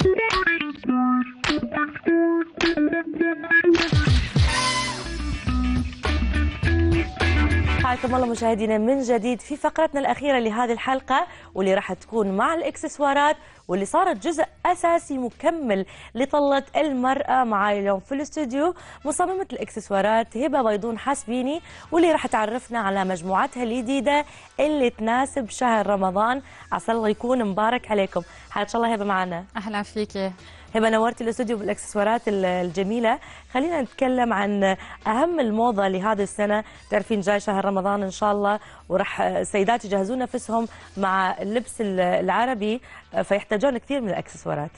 حياكم الله مشاهدينا من جديد في فقرتنا الأخيرة لهذه الحلقة واللي راح تكون مع الإكسسوارات واللي صارت جزء أساسي مكمل لطلة المرأة معاي اليوم في الاستوديو مصممة الإكسسوارات هبة بيضون حاسبيني واللي راح تعرفنا على مجموعتها الجديدة اللي تناسب شهر رمضان عسى الله يكون مبارك عليكم حياك الله هبة معنا أهلا فيكي هبه نورتي الاستوديو بالاكسسوارات الجميله خلينا نتكلم عن اهم الموضه لهذه السنه تعرفين جاي شهر رمضان ان شاء الله وراح السيدات يجهزون نفسهم مع اللبس العربي فيحتاج جون كثير من الاكسسوارات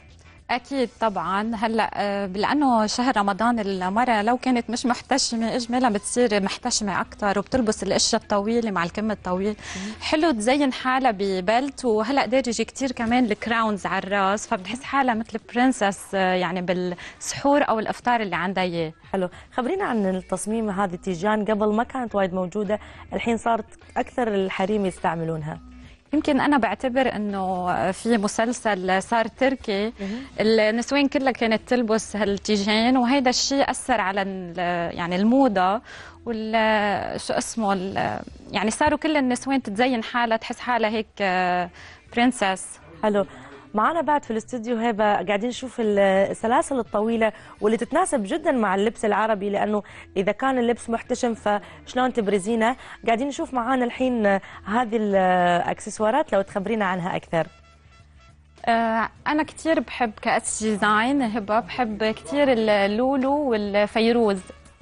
اكيد طبعا هلا آه، لانه شهر رمضان المراه لو كانت مش محتشمه اجمالا بتصير محتشمه اكثر وبتلبس القشه الطويله مع الكم الطويل حلو تزين حالها ببلت وهلا دارجه كثير كمان الكراونز على الراس فبتحس حالها مثل برنسس آه، يعني بالسحور او الافطار اللي عندها اياه حلو خبرينا عن التصميم هذه التيجان قبل ما كانت وايد موجوده الحين صارت اكثر الحريم يستعملونها يمكن انا بعتبر انه في مسلسل صار تركي النسوان كلها كانت تلبس هالتيجين وهذا الشيء اثر على يعني الموضه وال شو اسمه يعني صاروا كل النسوان تتزين حالها تحس حالها هيك برنسس آه، حلو معانا بعد في الاستديو هبه قاعدين نشوف السلاسل الطويله واللي تتناسب جدا مع اللبس العربي لانه اذا كان اللبس محتشم فشلون تبرزينه قاعدين نشوف معانا الحين هذه الاكسسوارات لو تخبرينا عنها اكثر آه، أنا كثير بحب كأس ديزاين هبة بحب كثير اللولو والفيروز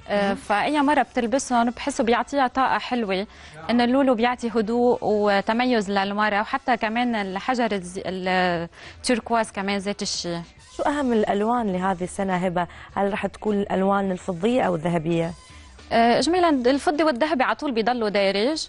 آه، فاي مره بتلبسهم بحسه بيعطيها طاقه حلوه انه اللولو بيعطي هدوء وتميز للمراه وحتى كمان الحجر التركواز كمان ذات الشيء شو اهم الالوان لهذه السنه هبه هل رح تكون الالوان الفضيه او الذهبيه اجمالا آه، الفضي والذهبي على طول بيضلوا دارج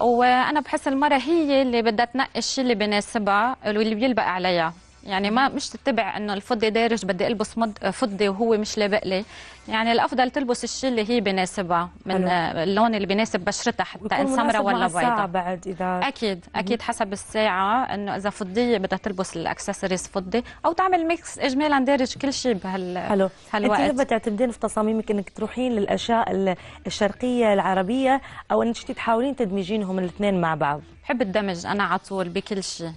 وانا بحس المره هي اللي بدها تنقي الشيء اللي بناسبها واللي بيلبق عليها يعني ما مش تتبع انه الفضي دارج بدي البس فضي وهو مش لابق لي يعني الافضل تلبس الشيء اللي هي بناسبها من حلو. اللون اللي بناسب بشرتها حتى ان سمراء ولا بيضاء بعد اذا اكيد اكيد حسب الساعه انه اذا فضيه بدها تلبس الاكسسوارز فضي او تعمل ميكس اجمالا دارج كل شيء بهال حلو هالوقت انت بتعتمدين في تصاميمك انك تروحين للاشياء الشرقيه العربيه او انك تحاولين تدمجينهم الاثنين مع بعض بحب الدمج انا على طول بكل شيء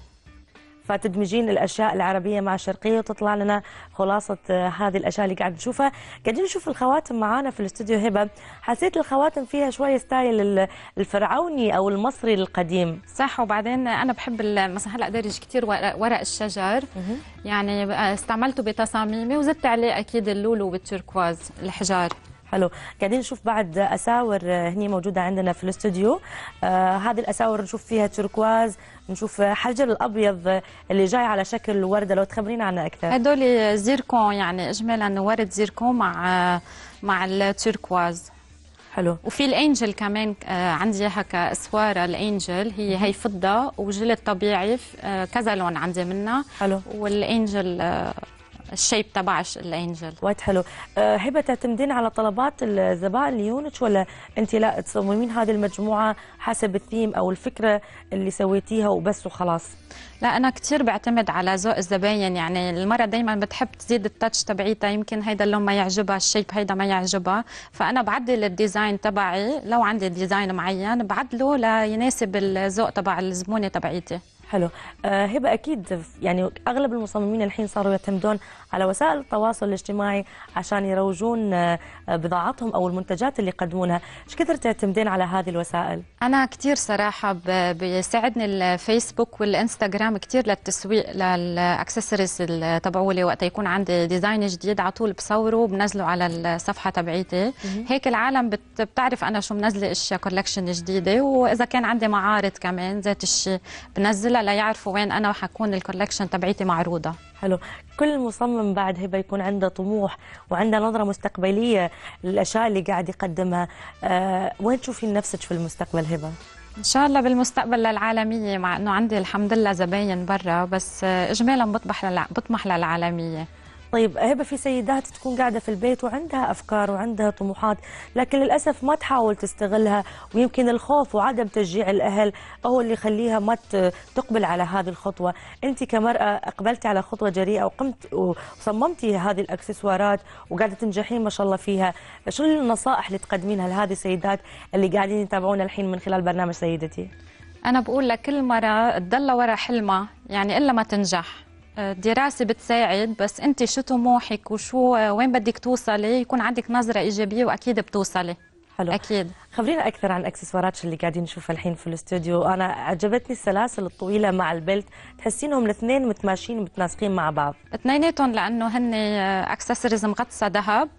فتدمجين الاشياء العربيه مع الشرقيه وتطلع لنا خلاصه آه، هذه الاشياء اللي قاعد نشوفها قاعدين نشوف الخواتم معانا في الاستوديو هبه حسيت الخواتم فيها شويه ستايل الفرعوني او المصري القديم صح وبعدين انا بحب مثلا هلا دارج كثير ورق الشجر يعني آه، استعملته بتصاميمي وزدت عليه اكيد اللولو والتركواز الحجار حلو قاعدين نشوف بعد اساور آه، هني موجوده عندنا في الاستوديو آه هذه الاساور نشوف فيها تركواز نشوف حجر الابيض اللي جاي على شكل ورده لو تخبرينا عنها اكثر هذول زيركون يعني اجمالا ورد زيركون مع آه، مع التركواز حلو وفي الانجل كمان آه، عندي اياها كاسواره الانجل هي هي فضه وجلد طبيعي كذا لون عندي منها حلو والانجل الشيب تبع الانجل وايد حلو أه هبه تعتمدين على طلبات الزبائن ليونك ولا انت لا تصممين هذه المجموعه حسب الثيم او الفكره اللي سويتيها وبس وخلاص لا انا كثير بعتمد على ذوق الزباين يعني المره دائما بتحب تزيد التاتش تبعيتها يمكن هيدا اللون ما يعجبها الشيب هيدا ما يعجبها فانا بعدل الديزاين تبعي لو عندي ديزاين معين بعدله ليناسب الذوق تبع الزبونه تبعيتي حلو آه هبه اكيد يعني اغلب المصممين الحين صاروا يعتمدون على وسائل التواصل الاجتماعي عشان يروجون آه، بضاعتهم او المنتجات اللي يقدمونها، ايش كثر تعتمدين على هذه الوسائل؟ انا كثير صراحه بيساعدني الفيسبوك والانستغرام كثير للتسويق للاكسسوارز تبعولي وقت يكون عندي ديزاين جديد على طول بصوره وبنزله على الصفحه تبعيتي، هيك العالم بتعرف انا شو منزله اشياء كولكشن جديده واذا كان عندي معارض كمان ذات الشيء بنزلها لا يعرفوا وين انا وحكون الكولكشن تبعيتي معروضه حلو كل مصمم بعد هبه يكون عنده طموح وعنده نظره مستقبليه للاشياء اللي قاعد يقدمها أه وين تشوفين نفسك في المستقبل هبه ان شاء الله بالمستقبل للعالميه مع انه عندي الحمد لله زباين برا بس آه، اجمالا بطمح للعالميه طيب هبه في سيدات تكون قاعده في البيت وعندها افكار وعندها طموحات لكن للاسف ما تحاول تستغلها ويمكن الخوف وعدم تشجيع الاهل هو اللي يخليها ما تقبل على هذه الخطوه انت كمراه اقبلتي على خطوه جريئه وقمت وصممتي هذه الاكسسوارات وقاعده تنجحين ما شاء الله فيها شو النصائح اللي تقدمينها لهذه السيدات اللي قاعدين يتابعونا الحين من خلال برنامج سيدتي انا بقول لكل مره تضل ورا حلمها يعني الا ما تنجح الدراسة بتساعد بس أنت شو طموحك وشو وين بدك توصلي يكون عندك نظرة إيجابية وأكيد بتوصلي حلو اكيد خبرينا اكثر عن الاكسسوارات اللي قاعدين نشوفها الحين في الاستوديو انا عجبتني السلاسل الطويله مع البلت تحسينهم الاثنين متماشيين ومتناسقين مع بعض اثنيناتهم لانه هن اكسسوارز آه، مغطسه ذهب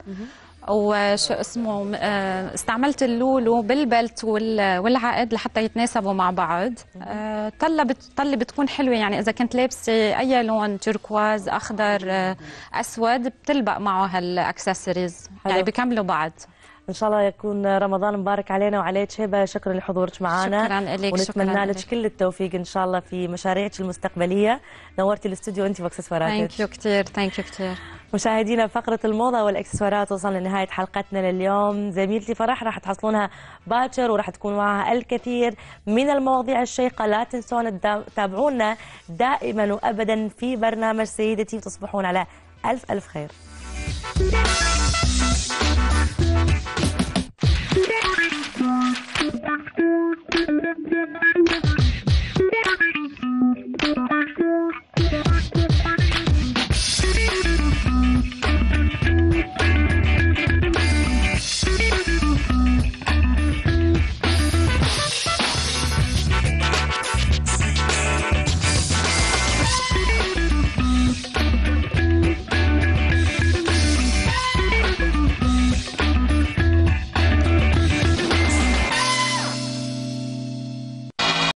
وشو اسمه آه، استعملت اللولو بالبلت والعقد لحتى يتناسبوا مع بعض آه، طلبت طلب بتكون حلوة يعني إذا كنت لابسة أي لون تركواز أخضر آه، أسود بتلبق معه هالأكسسوارز يعني بيكملوا بعض ان شاء الله يكون رمضان مبارك علينا وعليك هبه شكرا لحضورك معنا شكرا لك ونتمنى لك كل التوفيق ان شاء الله في مشاريعك المستقبليه نورتي الاستوديو انت واكسسواراتك ثانك يو كثير ثانك يو كثير مشاهدينا فقره الموضه والاكسسوارات وصلنا لنهايه حلقتنا لليوم زميلتي فرح راح تحصلونها باكر وراح تكون معها الكثير من المواضيع الشيقه لا تنسون تتابعونا دائما وابدا في برنامج سيدتي وتصبحون على الف الف خير